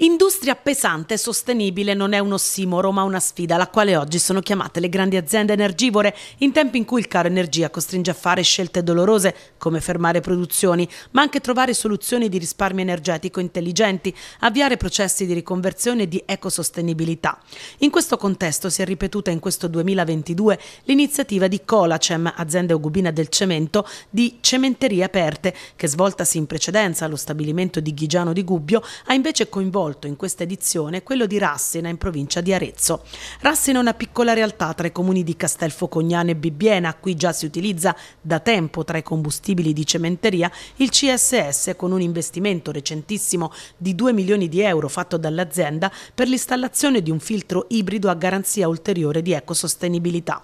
Industria pesante e sostenibile non è un ossimoro ma una sfida alla quale oggi sono chiamate le grandi aziende energivore in tempi in cui il caro energia costringe a fare scelte dolorose come fermare produzioni ma anche trovare soluzioni di risparmio energetico intelligenti, avviare processi di riconversione e di ecosostenibilità. In questo contesto si è ripetuta in questo 2022 l'iniziativa di Colacem, azienda ugubina del cemento, di Cementerie Aperte che svoltasi in precedenza allo stabilimento di Ghigiano di Gubbio ha invece coinvolto svolto in questa edizione è quello di Rassena in provincia di Arezzo. Rassena è una piccola realtà tra i comuni di Castelfocognano e Bibbiena, qui già si utilizza da tempo tra i combustibili di cementeria il CSS con un investimento recentissimo di 2 milioni di euro fatto dall'azienda per l'installazione di un filtro ibrido a garanzia ulteriore di ecosostenibilità.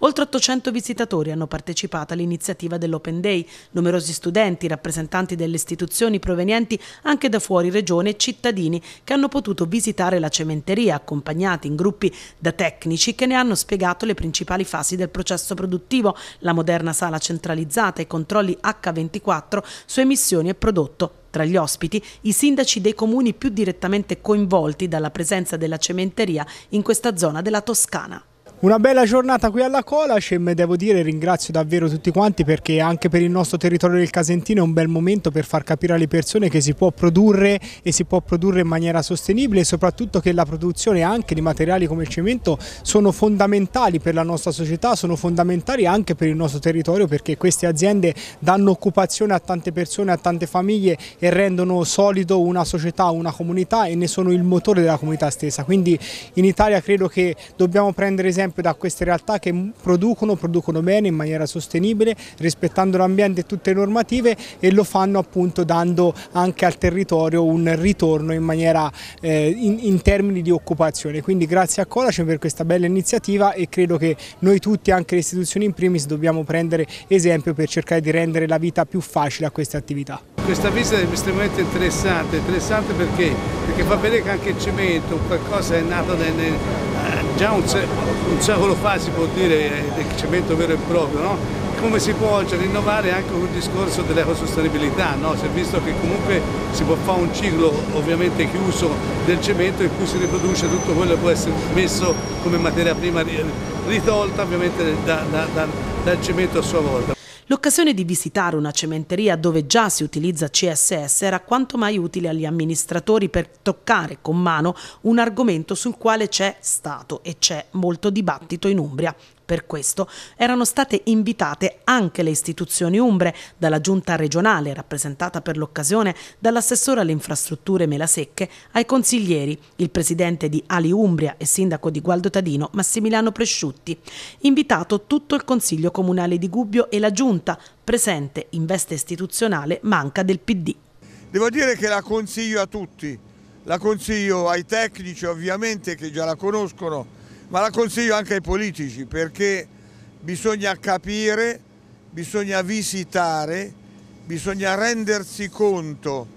Oltre 800 visitatori hanno partecipato all'iniziativa dell'Open Day, numerosi studenti, rappresentanti delle istituzioni provenienti anche da fuori regione e cittadini che hanno potuto visitare la cementeria accompagnati in gruppi da tecnici che ne hanno spiegato le principali fasi del processo produttivo, la moderna sala centralizzata e i controlli H24 su emissioni e prodotto tra gli ospiti, i sindaci dei comuni più direttamente coinvolti dalla presenza della cementeria in questa zona della Toscana. Una bella giornata qui alla Colacem, e devo dire ringrazio davvero tutti quanti perché anche per il nostro territorio del Casentino è un bel momento per far capire alle persone che si può produrre e si può produrre in maniera sostenibile e soprattutto che la produzione anche di materiali come il cemento sono fondamentali per la nostra società, sono fondamentali anche per il nostro territorio perché queste aziende danno occupazione a tante persone, a tante famiglie e rendono solido una società, una comunità e ne sono il motore della comunità stessa. Quindi in Italia credo che dobbiamo prendere esempio sempre da queste realtà che producono, producono bene in maniera sostenibile, rispettando l'ambiente e tutte le normative e lo fanno appunto dando anche al territorio un ritorno in maniera eh, in, in, termini di occupazione. Quindi grazie a Colacem per questa bella iniziativa e credo che noi tutti, anche le istituzioni in primis, dobbiamo prendere esempio per cercare di rendere la vita più facile a queste attività. Questa visita è estremamente interessante, interessante perché, perché fa vedere che anche il cemento, qualcosa è nato nel, già un, un, secolo fa si può dire del cemento vero e proprio, no? come si può rinnovare anche un discorso dell'ecosostenibilità, no? si è visto che comunque si può fare un ciclo ovviamente chiuso del cemento in cui si riproduce tutto quello che può essere messo come materia prima ritolta ovviamente da, da, da, dal cemento a sua volta. L'occasione di visitare una cementeria dove già si utilizza CSS era quanto mai utile agli amministratori per toccare con mano un argomento sul quale c'è stato e c'è molto dibattito in Umbria, per questo erano state invitate anche le istituzioni umbre, dalla giunta regionale rappresentata per l'occasione dall'assessore alle infrastrutture Melasecche, ai consiglieri, il presidente di Ali Umbria e sindaco di Gualdo Tadino Massimiliano Presciutti, invitato tutto il Consiglio Comunale di Gubbio e la giunta, presente in veste istituzionale manca del PD. Devo dire che la consiglio a tutti, la consiglio ai tecnici ovviamente che già la conoscono, ma la consiglio anche ai politici perché bisogna capire, bisogna visitare, bisogna rendersi conto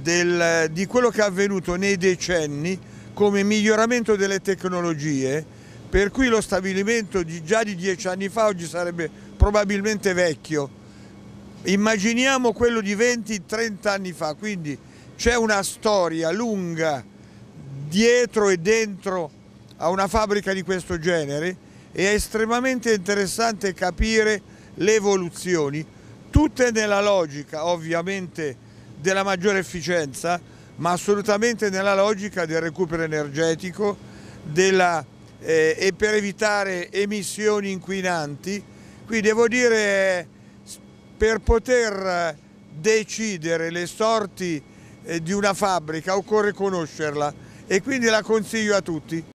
del, di quello che è avvenuto nei decenni come miglioramento delle tecnologie, per cui lo stabilimento di, già di dieci anni fa oggi sarebbe probabilmente vecchio. Immaginiamo quello di 20-30 anni fa, quindi c'è una storia lunga dietro e dentro a una fabbrica di questo genere e è estremamente interessante capire le evoluzioni, tutte nella logica ovviamente della maggiore efficienza, ma assolutamente nella logica del recupero energetico della, eh, e per evitare emissioni inquinanti. Qui devo dire, per poter decidere le sorti eh, di una fabbrica occorre conoscerla e quindi la consiglio a tutti.